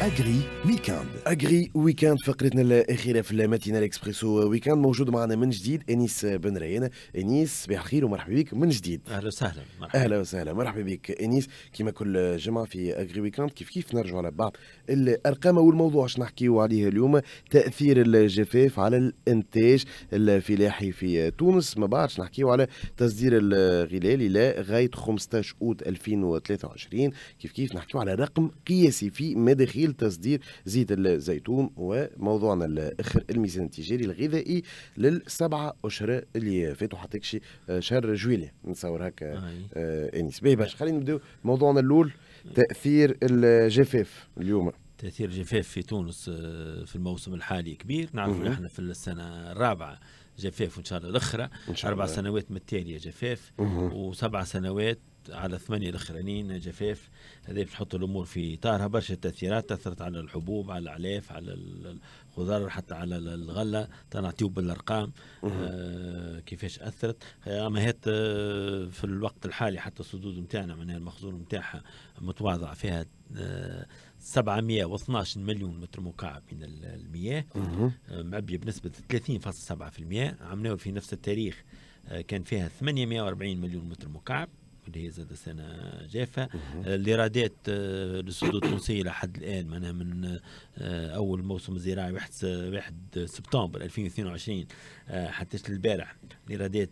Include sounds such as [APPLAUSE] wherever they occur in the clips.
اجري ويكاند اجري ويكاند فقرتنا الاخيره في ماتينا الاكسبريسو ويكاند موجود معنا من جديد انيس بن ريان انيس صباح الخير ومرحبا بك من جديد اهلا وسهلا مرحبا اهلا وسهلا مرحبا بك انيس كما كل جمعه في اجري ويكاند كيف كيف نرجع على بعض الارقام والموضوع اش نحكيو عليه اليوم تاثير الجفاف على الانتاج الفلاحي في تونس ما بعدش نحكيو على تصدير الغلال الى غايه 15 اوت 2023 كيف كيف نحكيو على رقم قياسي في مداخيل تسهيل تصدير زيت الزيتون وموضوعنا الاخر الميزان التجاري الغذائي للسبعه اشهر اللي فاتوا حتى شي آه، شهر جويلي نتصور هكا آه انيس باهي باش خلينا نبداو موضوعنا الاول تاثير الجفاف اليوم تاثير الجفاف في تونس آه، في الموسم الحالي كبير نعرفوا احنا في السنه الرابعه جفاف وان شاء الله الاخرى اربع سنوات متتاليه جفاف وسبع سنوات على الثمانية الأخرانيين جفاف هذه بتحط الأمور في طارها برشا تأثيرات تأثرت على الحبوب على العلاف على الخضار حتى على الغلة تنعطيو بالأرقام آه كيفاش أثرت أما هات آه، في الوقت الحالي حتى الصدود نتاعنا معناها المخزون نتاعها متواضع فيها آه 712 مليون متر مكعب من المياه معبية آه، بنسبة 30.7% عملناه في نفس التاريخ آه، كان فيها 840 مليون متر مكعب اللي هي زاد سنه جافه آه، اللي رادات آه، التونسيه لحد الان معناها من آه، اول موسم زراعي 1 1 سبتمبر 2022 حتى البارح الايرادات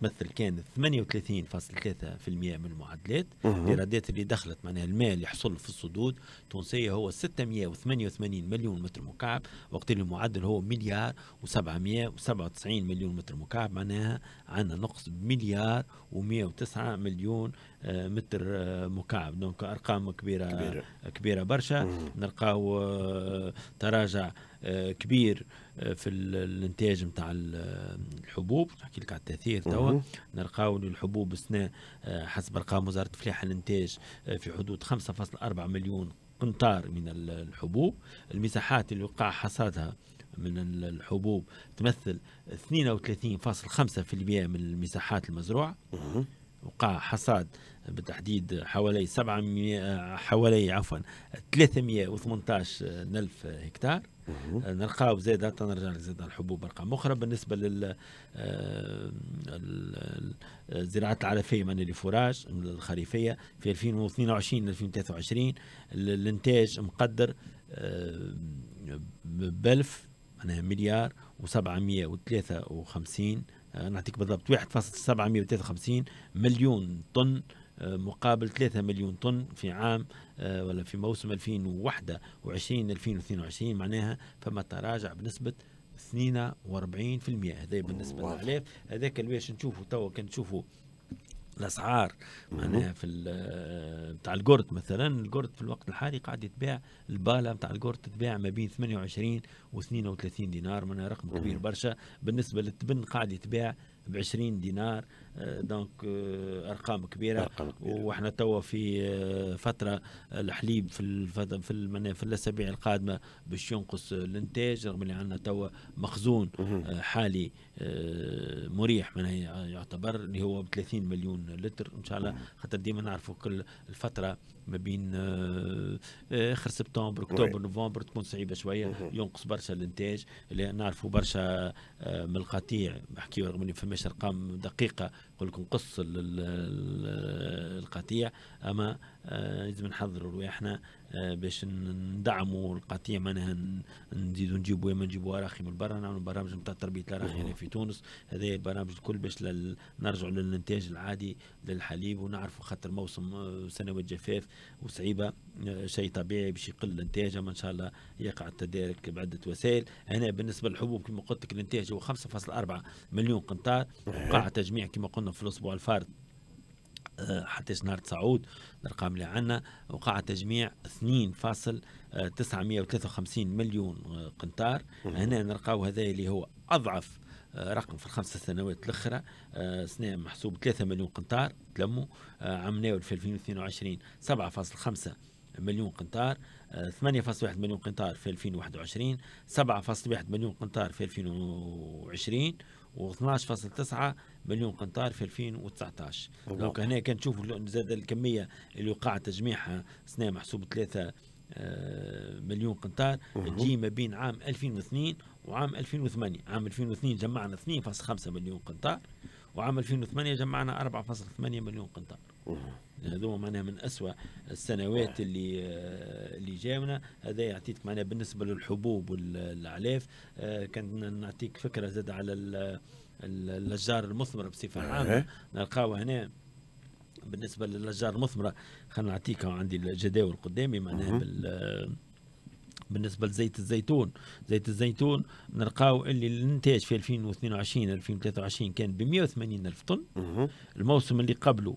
تمثل كان 38.3% من المعدلات الايرادات اللي دخلت معناها المال اللي حصل في الصدود التونسيه هو 688 مليون متر مكعب وقت اللي المعدل هو مليار و797 مليون متر مكعب معناها عندنا نقص بمليار و109 مليون آه، متر آه، مكعب دونك ارقام كبيره كبيره, كبيرة برشا نلقاو آه، تراجع كبير في الانتاج نتاع الحبوب نحكي لك على التاثير توا نلقاو الحبوب السنه حسب ارقام وزاره الفلاحه الانتاج في حدود 5.4 مليون قنطار من الحبوب المساحات اللي وقع حصادها من الحبوب تمثل 32.5% من المساحات المزروعه وقع حصاد بالتحديد حوالي 700 حوالي عفوا 318 ألف هكتار نلقاو زاد حتى نرجع زاد الحبوب ارقام اخرى بالنسبه لل آه، الزراعات العلفيه من فراش الخريفيه في 2022 2023 الانتاج مقدر آه، ب 1000 معناها مليار و753 آه، نعطيك بالضبط 1.753 مليون طن آه، مقابل 3 مليون طن في عام آه، ولا في موسم 2021 2022 معناها فما تراجع بنسبه 42% هذا بالنسبه للعلاف هذاك الواش باش نشوفه توا كان نشوفه الاسعار معناها في نتاع آه، القرد مثلا القرد في الوقت الحالي قاعد يتباع الباله نتاع القرد تتباع ما بين 28 و 32 دينار معناها رقم كبير برشا بالنسبه للتبن قاعد يتباع ب 20 دينار آه، دونك آه، ارقام كبيره, أرقام كبيرة. وإحنا توا في آه، فتره الحليب في في في الاسابيع القادمه باش ينقص الانتاج رغم اللي عندنا توا مخزون حالي مريح من يعتبر اللي هو ب 30 مليون لتر ان شاء الله خاطر ديما نعرفوا كل الفتره ما بين آه، آه، اخر سبتمبر اكتوبر نوفمبر تكون صعيبه شويه ينقص برشا الانتاج اللي نعرفوا برشا آه، من القطيع بحكيو رغم اني فماش ارقام دقيقه نقول لكم قص القطيع اما لازم نحضروا احنا آه، باش ندعموا القطيع معناها نزيدوا نجيبوا ما نجيبوا اراخي من برا نعملوا برامج نتاع تربيه الاراخي هنا في تونس هذا البرامج الكل باش لل... نرجعوا للانتاج العادي للحليب ونعرفوا خاطر موسم آه، سنوات جفاف وصعيبه آه، شيء طبيعي باش يقل الانتاج اما ان شاء الله يقع التدارك بعده وسائل هنا بالنسبه للحبوب كما قلت لك الانتاج هو 5.4 مليون قنطار وقع تجميع كما قلنا في الاسبوع الفارط آه، حتى نهار تسعود الارقام اللي عندنا وقع تجميع 2.953 آه، مليون آه، قنطار هنا نلقاو هذا اللي هو اضعف رقم في الخمسة سنوات الأخرى سنة محسوب 3 مليون قنطار تلموا عام ناول في 2022 7.5 مليون قنطار 8.1 مليون قنطار في 2021 7.1 مليون قنطار في 2020 و12.9 مليون قنطار في 2019 دونك هنا كان تشوفوا زاد الكميه اللي وقع تجميعها سنه محسوب 3 آه، مليون قنطار تجي ما بين عام 2002 وعام 2008 عام 2002 جمعنا 2.5 مليون قنطار وعام 2008 جمعنا 4.8 مليون قنطار هذو معناها من اسوء السنوات نعم. اللي آه، اللي جاونا هذا يعطيك معناها بالنسبه للحبوب والعلاف آه، كان نعطيك فكره زاد على الاشجار المثمره بصفه عامه نلقاوها هنا بالنسبه للاشجار المثمره خلينا نعطيك عندي الجداول قدامي معناها بال بالنسبه لزيت الزيتون زيت الزيتون نلقاو اللي الانتاج في 2022 2023 كان ب 180 الف طن الموسم اللي قبله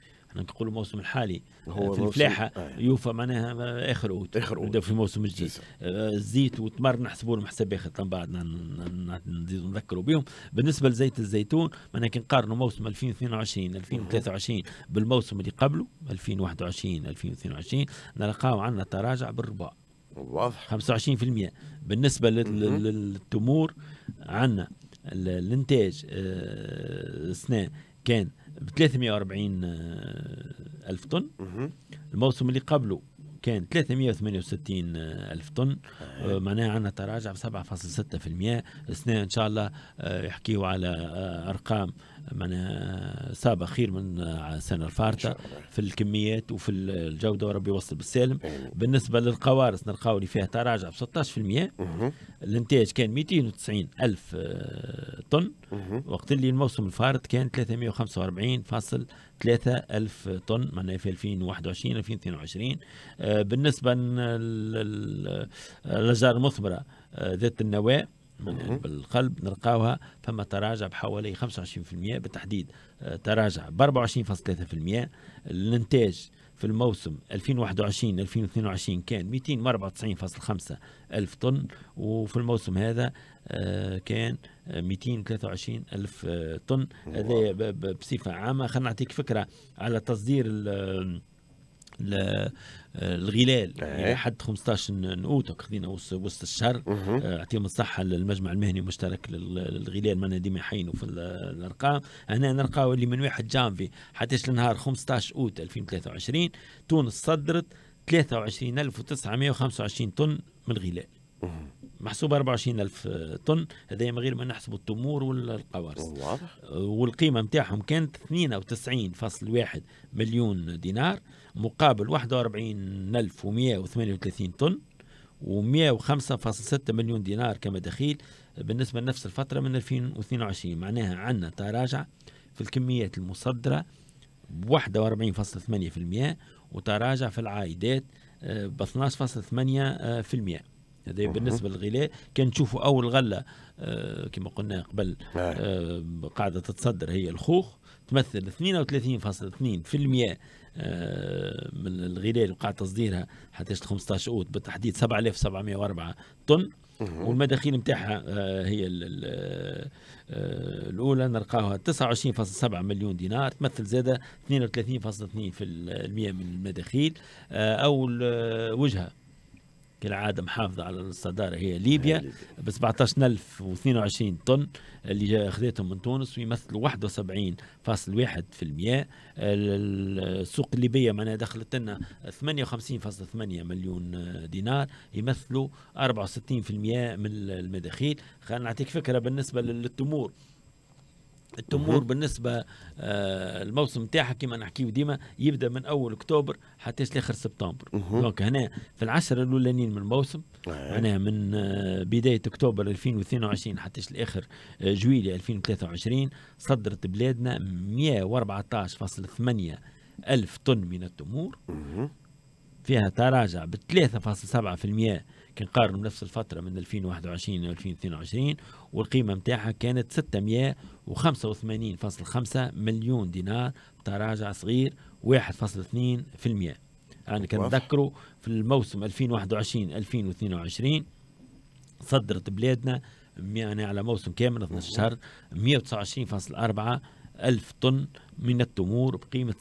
احنا نقول الموسم الحالي هو في الفلاحه آه. يعني. يوفى معناها اخر اوت اخر اوت في الموسم الجديد آه، الزيت والتمر نحسبوا لهم حساب اخر طن بعد نزيدوا نذكروا بهم بالنسبه لزيت الزيتون معناها كي نقارنوا موسم 2022 2023 بالموسم اللي قبله 2021 2022 نلقاو عندنا تراجع بالرباع واضح 25% بالنسبه للتمور عندنا الانتاج آه، السنه كان ب 340 آه، ألف طن الموسم اللي قبله كان 368 آه، ألف طن آه، معناها عندنا تراجع ب 7.6% السنة إن شاء الله يحكيوا على أرقام معناها سابق خير من السنه الفارطه في الكميات وفي الجوده وربي يوصل بالسالم بالنسبه للقوارص نلقاو اللي فيها تراجع ب 16% الانتاج كان 290 الف آه، طن وقت اللي الموسم الفارط كان 345.3 الف طن معناها في 2021 2022 آه، بالنسبه للاشجار آه، المثمره ذات النواه من بالقلب نلقاوها فما تراجع بحوالي 25% بالتحديد آه، تراجع ب 24.3% الانتاج في الموسم 2021 2022 كان 294.5 ألف طن وفي الموسم هذا آه، كان 223 ألف آه، طن هذا بصفة عامة خلينا نعطيك فكرة على تصدير الغلال إيه. يعني حد 15 اوت خذينا وسط الشهر يعطيهم آه، الصحه للمجمع المهني المشترك للغلال معناها ديما يحينوا في الارقام هنا نلقاو اللي من 1 جانفي حتى لنهار 15 اوت 2023 تونس صدرت 23925 طن من الغلال محسوب 24000 طن هذا من غير ما نحسب التمور والقوارص والقيمه نتاعهم كانت 92.1 مليون دينار مقابل 41138 طن و105.6 مليون دينار كمداخيل بالنسبه لنفس الفتره من 2022 معناها عندنا تراجع في الكميات المصدره 41.8% وتراجع في العائدات آه، ب 12.8% هذا بالنسبه للغلاء كنشوفوا اول غله آه كما قلنا قبل نعم. آه قاعده تتصدر هي الخوخ تمثل 32.2% آه، من الغلاء اللي تصديرها حتى 15 اوت بالتحديد 7704 طن والمداخيل نتاعها آه، هي آه، الاولى نلقاها 29.7 مليون دينار تمثل زاده 32.2% من المداخيل او الوجهه كالعادة محافظة على الصدارة هي ليبيا ب 17022 طن اللي خذيتهم من تونس ويمثلوا 71.1% السوق الليبية معناها دخلت لنا 58.8 مليون دينار يمثلوا 64% من المداخيل خلينا نعطيك فكرة بالنسبة للتمور التمور بالنسبه آه، الموسم نتاعها كما نحكيو ديما يبدا من اول اكتوبر حتى لاخر سبتمبر دونك هنا في العشر الاولانيين من الموسم هنا نعم. من آه، بدايه اكتوبر 2022 حتى لاخر آه، جويلي 2023 صدرت بلادنا 114.8 ألف طن من التمور فيها تراجع ب 3.7% كي نقارنوا بنفس الفترة من 2021 إلى 2022 والقيمة نتاعها كانت 685.5 مليون دينار تراجع صغير 1.2% أنا كان نذكروا في الموسم 2021 2022 صدرت بلادنا يعني على موسم كامل 12 شهر 129.4 ألف طن من التمور بقيمة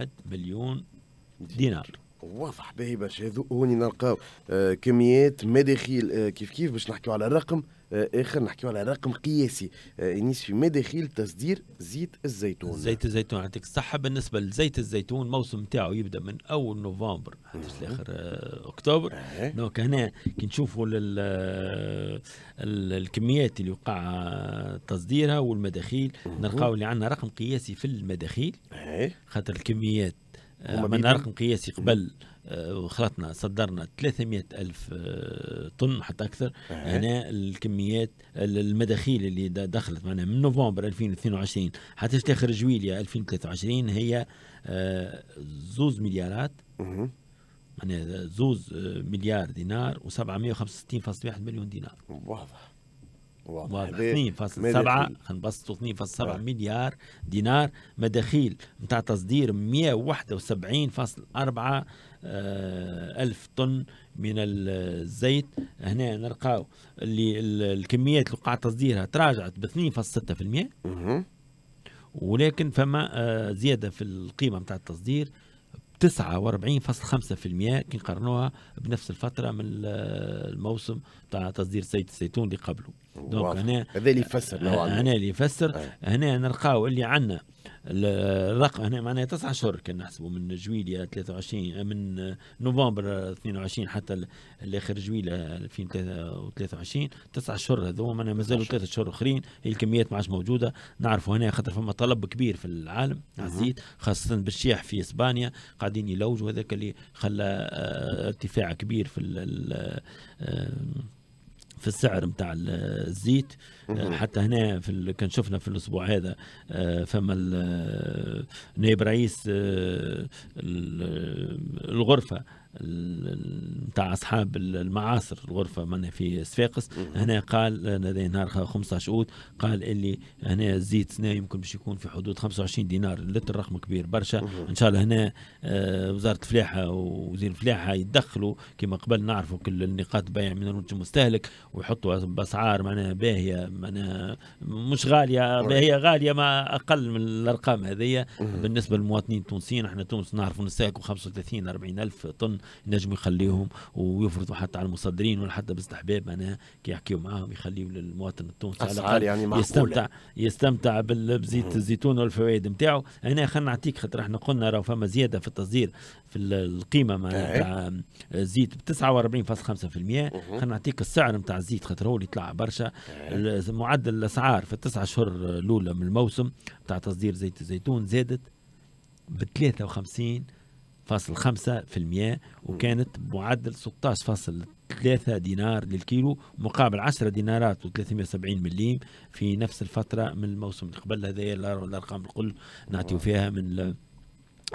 750.1 مليون دينار واضح باهي برشا هذو هوني نلقاو آه، كميات مداخيل آه، كيف كيف باش نحكيو على رقم آه، اخر نحكيو على رقم قياسي انيس في مداخيل تصدير زيت الزيتون زيت الزيتون يعطيك الصحه بالنسبه لزيت الزيتون الموسم نتاعو يبدا من اول نوفمبر حتى لاخر اكتوبر دونك هنا كي نشوفوا الكميات اللي وقع تصديرها والمداخيل نلقاو اللي عندنا رقم قياسي في المداخيل خاطر الكميات من رقم قياسي قبل آه، وخلطنا صدرنا 300 ألف آه، طن حتى أكثر أه. هنا الكميات المداخيل اللي دخلت معنا من نوفمبر 2022 حتى آخر جويليا 2023 هي آه، زوز مليارات معناها زوز مليار دينار و765.1 مليون دينار واضح واضح 2.7 خلينا نبسطوا 2.7 مليار دينار مداخيل نتاع تصدير 171.4 آه، ألف طن من الزيت هنا نلقاو اللي الكميات اللي قاعد تصديرها تراجعت ب 2.6% ولكن فما آه، زياده في القيمه نتاع التصدير 49.5% كي نقارنوها بنفس الفتره من آه، الموسم تاع تصدير زيت الزيتون اللي قبله دونك هنا هذا اللي يفسر هنا اللي يفسر آه. هنا نلقاو اللي عندنا الرقم هنا معناها تسعة اشهر كان نحسبوا من جويليا 23 آه، من نوفمبر 22 حتى لاخر جويليا 2023 تسعة اشهر هذو معناها مازالوا ثلاثة اشهر اخرين الكميات ما عادش موجوده نعرفوا هنا خاطر فما طلب كبير في العالم على الزيت خاصه بالشيح في اسبانيا قاعدين يلوجوا هذاك اللي خلى آه، ارتفاع كبير في في السعر نتاع الزيت آه، حتى هنا في ال... كان شفنا في الاسبوع هذا آه، فما آه، نائب رئيس الغرفه نتاع اصحاب المعاصر الغرفه من في صفاقس هنا قال لدي نهار 15 اوت قال اللي هنا الزيت هنا يمكن باش يكون في حدود 25 دينار اللتر رقم كبير برشا ان شاء الله هنا آه، وزاره الفلاحه ووزير الفلاحه يدخلوا كما قبل نعرفوا كل النقاط بيع من المنتج المستهلك ويحطوا باسعار معناها باهيه معناها مش غاليه باهيه غاليه ما اقل من الارقام هذه بالنسبه للمواطنين التونسيين احنا تونس نعرفوا نستهلكوا 35 40 الف طن ينجموا يخليهم ويفرضوا حتى على المصدرين ولا حتى باستحباب معناها كي يحكيوا معاهم يخليوا للمواطن التونسي اسعار يعني يستمتع يستمتع بزيت الزيتون والفوائد نتاعو هنا خلينا نعطيك خاطر احنا قلنا راه فما زياده في التصدير في القيمه معناها إيه. تاع الزيت ب 49.5% خلينا نعطيك السعر نتاع الزيت خاطر هو اللي طلع برشا إيه. معدل الاسعار في التسعة شهور الاولى من الموسم نتاع تصدير زيت الزيتون زادت ب 53 16.5% وكانت بمعدل 16.3 دينار للكيلو مقابل 10 دينارات و370 مليم في نفس الفترة من الموسم اللي قبل هذايا الأرقام الكل نعطيو آه. فيها من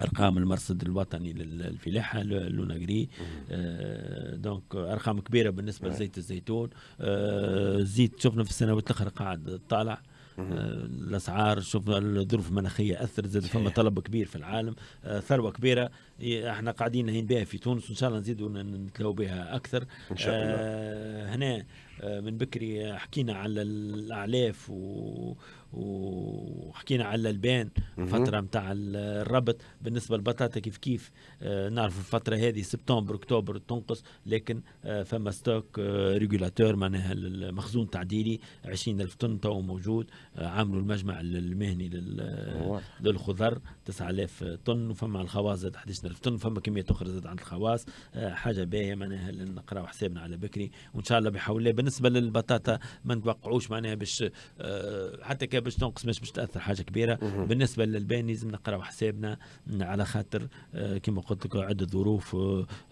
ارقام المرصد الوطني للفلاحه لوناغري آه دونك ارقام كبيره بالنسبه آه. لزيت الزيتون آه الزيت شفنا في السنوات الاخرى قاعد طالع آه، الاسعار شوف الظروف المناخيه اثرت زاد فما طلب كبير في العالم ثروه كبيره إيه، احنا قاعدين نهين بها في تونس وان شاء الله نزيدوا نتلاو بها اكثر ان شاء الله آه هنا آه، من بكري حكينا على الاعلاف و وحكينا على الالبان فتره نتاع الربط بالنسبه للبطاطا كيف كيف آه نعرف الفتره هذه سبتمبر اكتوبر تنقص لكن آه فما ستوك آه ريجولاتور معناها المخزون تعديلي 20000 طن تو موجود آه عملوا المجمع المهني للخضر 9000 طن وفما الخوازة 11000 التن فما كميه اخرى زاد عند الخواص آه، حاجه باهيه معناها نقراو حسابنا على بكري وان شاء الله بحول الله بالنسبه للبطاطا ما نتوقعوش معناها باش آه، حتى كان باش تنقص مش باش تاثر حاجه كبيره بالنسبه للبان لازم نقراو حسابنا على خاطر آه، كما قلت لك عده ظروف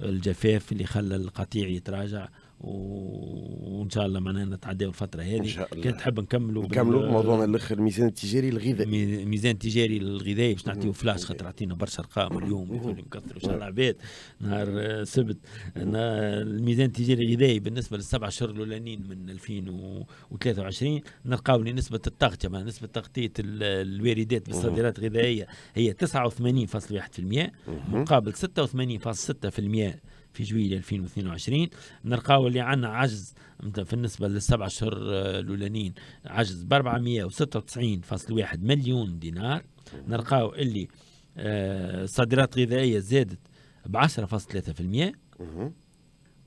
الجفاف اللي خلى القطيع يتراجع وان شاء الله معناها نتعداو الفتره هذه كان تحب نكملوا نكملوا موضوعنا الاخر الميزان التجاري الغذائي الميزان التجاري الغذائي باش نعطيو فلاش خاطر عطينا برشا ارقام اليوم ان شاء الله عباد نهار السبت الميزان التجاري الغذائي بالنسبه للسبع شهور الاولانيين من 2023 نلقاو نسبه التغطيه معناها نسبه تغطيه الواردات بالصادرات الغذائيه هي 89.1% مقابل 86.6% في جويلية 2022 نلقاو اللي عندنا عجز بالنسبة للسبع أشهر آه، الأولانيين عجز ب 496.1 مليون دينار نلقاو اللي الصادرات آه، الغذائية زادت ب 10.3%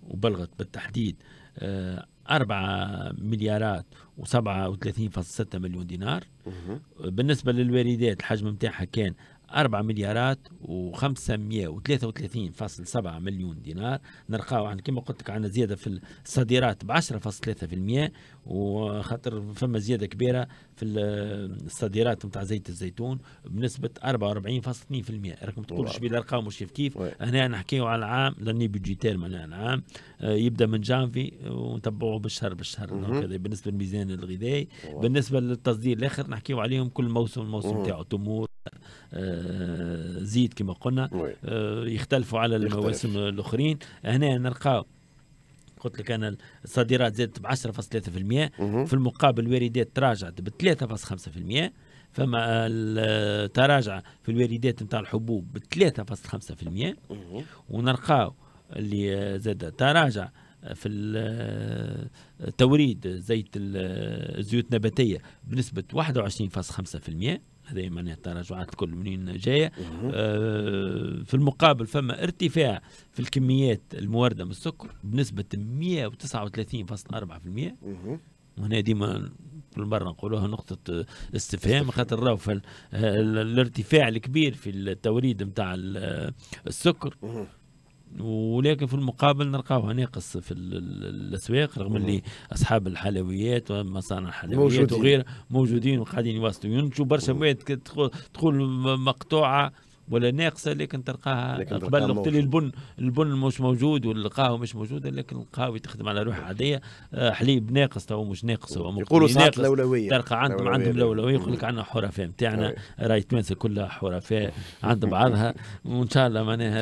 وبلغت بالتحديد 4 آه، مليارات و37.6 مليون دينار بالنسبة للواردات الحجم نتاعها كان 4 مليارات و533.7 مليون دينار نرقاو عن كما قلت لك عندنا زياده في الصادرات ب 10.3% وخاطر فما زياده كبيره في الصادرات نتاع زيت الزيتون بنسبه 44.2% راكم تقولوا شبي الارقام مش كيف كيف هنا نحكيو على العام لاني بيجيتير معناها العام آه، يبدا من جانفي ونتبعوه بالشهر بالشهر بالنسبه للميزان الغذائي بالنسبه للتصدير الاخر نحكيو عليهم كل موسم الموسم نتاعو تمور آه، زيت كما قلنا آه، يختلفوا على المواسم الاخرين هنا نلقاو قلت لك انا الصادرات زادت ب 10.3% في المقابل الواردات تراجعت ب 3.5% فما التراجع في الواردات نتاع الحبوب ب 3.5% ونلقاو اللي زاد تراجع في التوريد آه، زيت الزيوت النباتيه بنسبه 21.5% هذه معناها تراجعات الكل منين جايه آه في المقابل فما ارتفاع في الكميات المورده من السكر بنسبه 139.4% وهنا ديما كل مره نقولوها نقطه استفهام خاطر راهو الارتفاع الكبير في التوريد نتاع السكر ولكن في المقابل نلقاوها ناقص في الاسواق رغم اللي اصحاب الحلويات ومصانع الحلويات وغيرها موجودين وقاعدين يواصلوا ينتجوا برشا مواد تدخل مقطوعه ولا ناقصه لكن تلقاها قبل وقت اللي البن البن مش موجود والقهوه مش موجوده لكن القهوه تخدم على روحها عاديه آه، حليب ناقص تو مش ناقص هو يقولوا ساعات الاولويه تلقى عندهم عندهم الاولويه يقول لك عندنا حرفاء نتاعنا راهي تماثل كلها حرفاء عند بعضها [LAUGHS] وان شاء الله معناها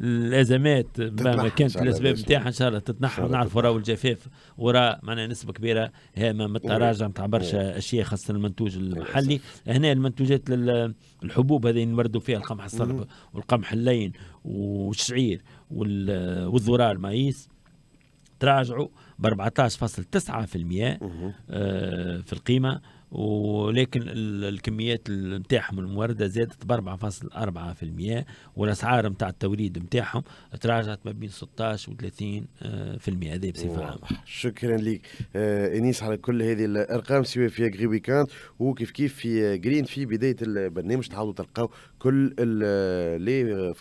الازمات مهما كانت الاسباب نتاعها ان شاء الله تتنحى نعرفوا راهو الجفاف وراء معناها نسبه كبيره هامه من التراجع نتاع برشا اشياء خاصه المنتوج المحلي هنا المنتوجات الحبوب هذه نوردوا فيها القمح الصلب والقمح اللين والشعير والذرة المايس تراجعوا ب 14.9% آه، في القيمه ولكن الكميات نتاعهم المورده زادت ب 4.4% والاسعار نتاع التوريد نتاعهم تراجعت ما بين 16 و 30% هذا بصفه عامه. شكرا لك آه انيس على كل هذه الارقام سواء في غري ويكاند وكيف كيف في جرين في بدايه البرنامج تعاودوا تلقاو كل لي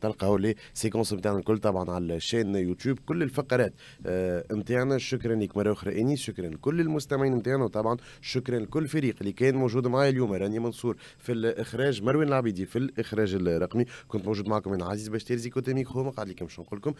تلقاو لي سيكونس نتاعنا الكل طبعا على الشين يوتيوب كل الفقرات آه، نتاعنا آه شكرا لك مره اخرى انيس شكرا لكل المستمعين نتاعنا وطبعا شكرا شكرا لكل فريق اللي كان موجود معايا اليوم راني منصور في الاخراج مروان العبيدي في الاخراج الرقمي كنت موجود معكم انا عزيز باش تيرزي كنت ميكرو مقعد لكم شنو نقول لكم